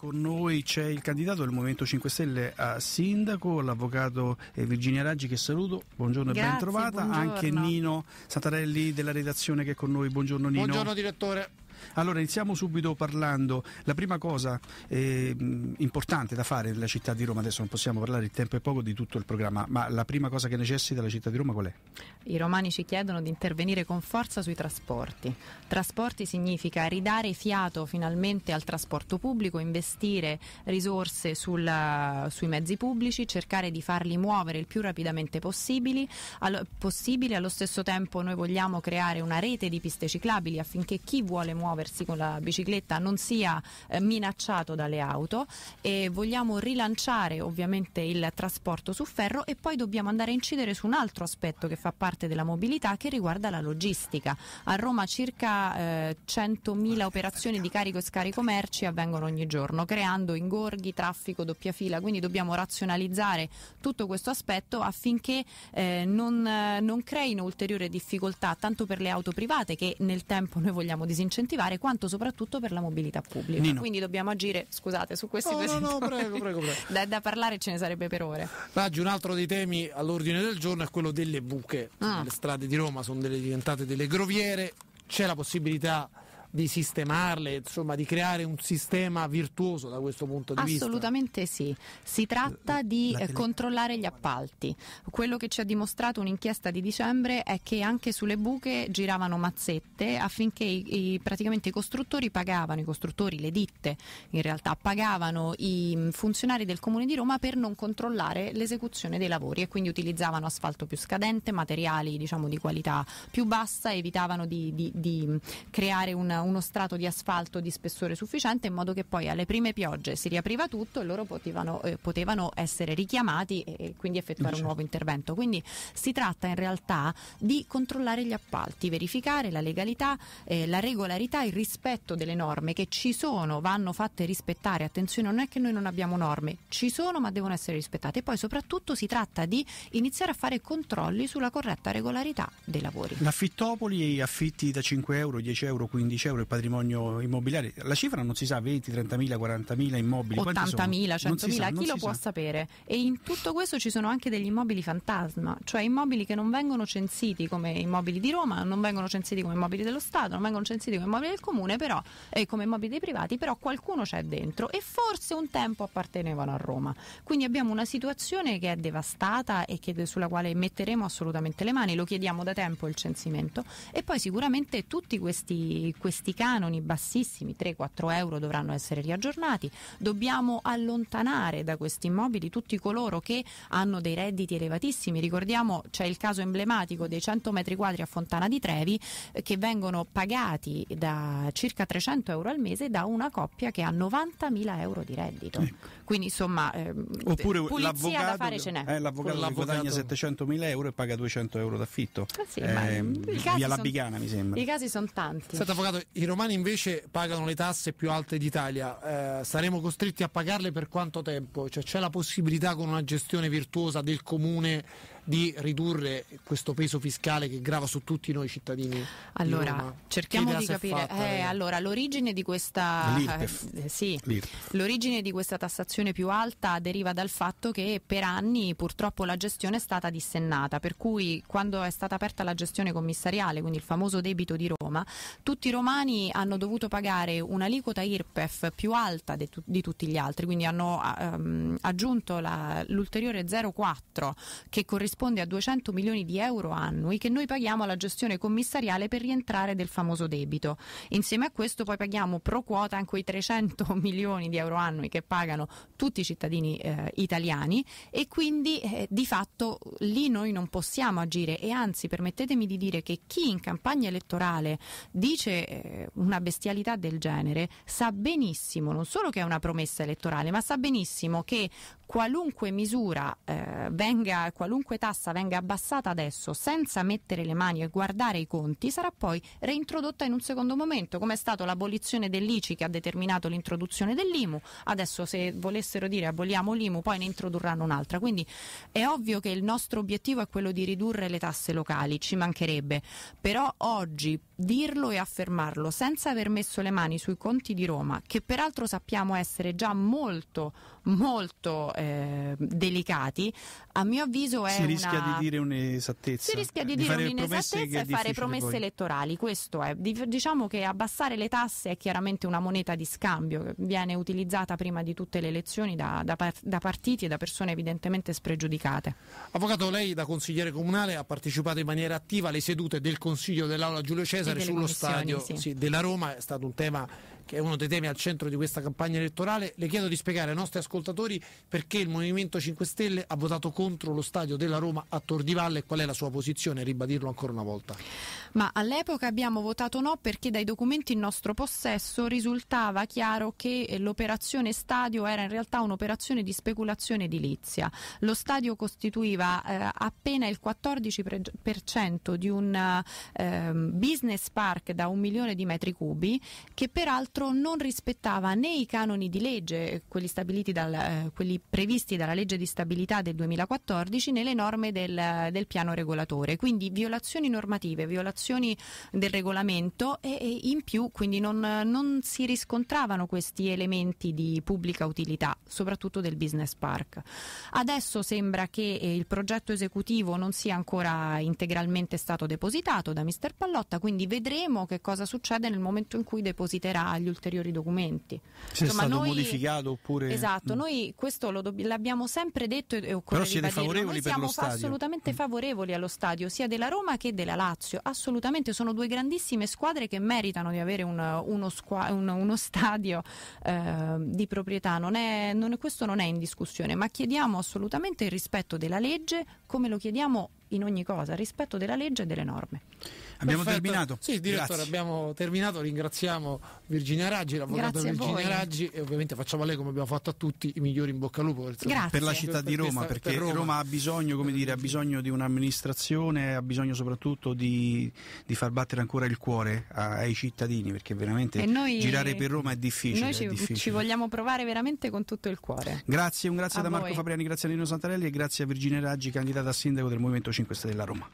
Con noi c'è il candidato del Movimento 5 Stelle a eh, sindaco, l'avvocato eh, Virginia Raggi che saluto, buongiorno Grazie, e ben trovata, anche Nino Santarelli della redazione che è con noi, buongiorno Nino. Buongiorno direttore. Allora iniziamo subito parlando, la prima cosa eh, importante da fare nella città di Roma, adesso non possiamo parlare, il tempo è poco di tutto il programma, ma la prima cosa che necessita la città di Roma qual è? I romani ci chiedono di intervenire con forza sui trasporti. Trasporti significa ridare fiato finalmente al trasporto pubblico, investire risorse sulla, sui mezzi pubblici, cercare di farli muovere il più rapidamente possibile. Allo, possibile. Allo stesso tempo noi vogliamo creare una rete di piste ciclabili affinché chi vuole muovere muoversi con la bicicletta non sia eh, minacciato dalle auto e vogliamo rilanciare ovviamente il trasporto su ferro e poi dobbiamo andare a incidere su un altro aspetto che fa parte della mobilità che riguarda la logistica. A Roma circa eh, 100.000 operazioni di carico e scarico merci avvengono ogni giorno, creando ingorghi, traffico, doppia fila, quindi dobbiamo razionalizzare tutto questo aspetto affinché eh, non, eh, non creino ulteriore difficoltà tanto per le auto private che nel tempo noi vogliamo disincentivare arrivare quanto soprattutto per la mobilità pubblica. Nino. Quindi dobbiamo agire, scusate, su questi no, due no, no, prego, prego, prego. Da, da, parlare ce ne sarebbe per ore. Raggi, un altro dei temi all'ordine del giorno è quello delle buche. Ah. Le strade di Roma sono delle, diventate delle groviere, c'è la possibilità di sistemarle, insomma di creare un sistema virtuoso da questo punto di Assolutamente vista? Assolutamente sì, si tratta di eh, controllare gli appalti. Quello che ci ha dimostrato un'inchiesta di dicembre è che anche sulle buche giravano mazzette affinché i, i, praticamente i costruttori pagavano, i costruttori, le ditte in realtà pagavano i funzionari del Comune di Roma per non controllare l'esecuzione dei lavori e quindi utilizzavano asfalto più scadente, materiali diciamo, di qualità più bassa, evitavano di, di, di creare una uno strato di asfalto di spessore sufficiente in modo che poi alle prime piogge si riapriva tutto e loro potevano, eh, potevano essere richiamati e, e quindi effettuare un nuovo intervento. Quindi si tratta in realtà di controllare gli appalti, verificare la legalità, eh, la regolarità, il rispetto delle norme che ci sono, vanno fatte rispettare. Attenzione, non è che noi non abbiamo norme, ci sono ma devono essere rispettate. E poi soprattutto si tratta di iniziare a fare controlli sulla corretta regolarità dei lavori. L'affittopoli e affitti da 5 euro, 10 euro, 15 euro euro il patrimonio immobiliare. La cifra non si sa, 20, 30.000, 40.000 immobili. 80.000, 100.000, chi lo può sapere? E in tutto questo ci sono anche degli immobili fantasma, cioè immobili che non vengono censiti come immobili di Roma, non vengono censiti come immobili dello Stato, non vengono censiti come immobili del Comune, però, e eh, come immobili dei privati, però qualcuno c'è dentro e forse un tempo appartenevano a Roma. Quindi abbiamo una situazione che è devastata e che, sulla quale metteremo assolutamente le mani, lo chiediamo da tempo il censimento e poi sicuramente tutti questi, questi questi canoni bassissimi, 3-4 euro, dovranno essere riaggiornati. Dobbiamo allontanare da questi immobili tutti coloro che hanno dei redditi elevatissimi. Ricordiamo c'è il caso emblematico dei 100 metri quadri a Fontana di Trevi eh, che vengono pagati da circa 300 euro al mese da una coppia che ha 90.000 euro di reddito. Ecco. Quindi insomma, eh, Oppure pulizia da fare ce n'è. Eh, l'avvocato, l'avvocato guadagna 700.000 euro e paga 200 euro d'affitto. Ah, sì, eh, via Labicana, mi sembra. I casi sono tanti. Senta, avvocato, i romani invece pagano le tasse più alte d'Italia, eh, saremo costretti a pagarle per quanto tempo? Cioè, c'è la possibilità con una gestione virtuosa del comune di ridurre questo peso fiscale che grava su tutti noi cittadini? Allora, di cerchiamo di capire. Fatta, eh, eh, Allora, l'origine di, questa, eh, sì, l'origine di questa tassazione più alta deriva dal fatto che per anni purtroppo la gestione è stata dissennata, per cui quando è stata aperta la gestione commissariale, quindi il famoso debito di Roma, tutti i romani hanno dovuto pagare un'aliquota IRPEF più alta di, di tutti gli altri, quindi hanno ehm, aggiunto la, l'ulteriore 0,4 che corrisponde corrisponde a 200 milioni di euro annui che noi paghiamo alla gestione commissariale per rientrare del famoso debito. Insieme a questo poi paghiamo pro quota anche i 300 milioni di euro annui che pagano tutti i cittadini eh, italiani e quindi eh, di fatto lì noi non possiamo agire e anzi permettetemi di dire che chi in campagna elettorale dice eh, una bestialità del genere sa benissimo non solo che è una promessa elettorale ma sa benissimo che qualunque misura eh, venga, qualunque tassa venga abbassata adesso senza mettere le mani e guardare i conti sarà poi reintrodotta in un secondo momento, come è stato l'abolizione dell'ICI che ha determinato l'introduzione dell'IMU, adesso se volessero dire aboliamo l'IMU poi ne introdurranno un'altra, quindi è ovvio che il nostro obiettivo è quello di ridurre le tasse locali, ci mancherebbe, però oggi dirlo e affermarlo senza aver messo le mani sui conti di Roma, che peraltro sappiamo essere già molto molto eh, delicati, a mio avviso è. Si rischia una... di dire un'esattezza. Si rischia di, di dire un'inesattezza e fare promesse poi. elettorali. Questo è. Diciamo che abbassare le tasse è chiaramente una moneta di scambio che viene utilizzata prima di tutte le elezioni da, da, da partiti e da persone evidentemente spregiudicate. Avvocato, lei da consigliere comunale ha partecipato in maniera attiva alle sedute del Consiglio dell'Aula Giulio Cesare sullo stadio sì. Sì, della Roma, è stato un tema che è uno dei temi al centro di questa campagna elettorale, le chiedo di spiegare ai nostri ascoltatori perché il Movimento 5 Stelle ha votato contro lo stadio della Roma a Tor di Valle e qual è la sua posizione, ribadirlo ancora una volta. Ma all'epoca abbiamo votato no perché dai documenti in nostro possesso risultava chiaro che eh, l'operazione stadio era in realtà un'operazione di speculazione edilizia. Lo stadio costituiva eh, appena il 14% di un eh, ehm, business park da un milione di metri cubi che peraltro peraltro non rispettava né i canoni di legge, quelli, dal, eh, quelli previsti dalla legge di stabilità del 2014, né le norme del, del piano regolatore. Quindi violazioni normative, violazioni del regolamento e, e in più quindi non, non si riscontravano questi elementi di pubblica utilità, soprattutto del business park. Adesso sembra che eh, il progetto esecutivo non sia ancora integralmente stato depositato da Mr. Pallotta, quindi vedremo che cosa succede nel momento in cui depositerà agli ulteriori documenti. Se Insomma, è stato noi, modificato oppure... Esatto, mm. noi questo lo dobb- l'abbiamo sempre detto e, e occorre Però siete ribadirlo. favorevoli noi per siamo fa- assolutamente mm. favorevoli allo stadio, sia della Roma che della Lazio, assolutamente, sono due grandissime squadre che meritano di avere un, uno, squa- un, uno, stadio eh, di proprietà, non è, non è, questo non è in discussione, ma chiediamo assolutamente il rispetto della legge come lo chiediamo in ogni cosa, rispetto della legge e delle norme. Abbiamo Perfetto. terminato. Sì, direttore, Grazie. abbiamo terminato. Ringraziamo Virginia Raggi, l'avvocato Grazie Virginia Raggi e ovviamente facciamo a lei come abbiamo fatto a tutti i migliori in bocca al lupo per, per la città di Roma, per perché per Roma. Roma. ha bisogno, come dire, ha bisogno di un'amministrazione, ha bisogno soprattutto di, di far battere ancora il cuore a, ai cittadini, perché veramente noi, girare per Roma è difficile. Noi ci, difficile. ci, vogliamo provare veramente con tutto il cuore. Grazie, un grazie a da Marco Fabriani, grazie a Nino Santarelli e grazie a Virginia Raggi, candidata a sindaco del Movimento 5 Stelle della Roma.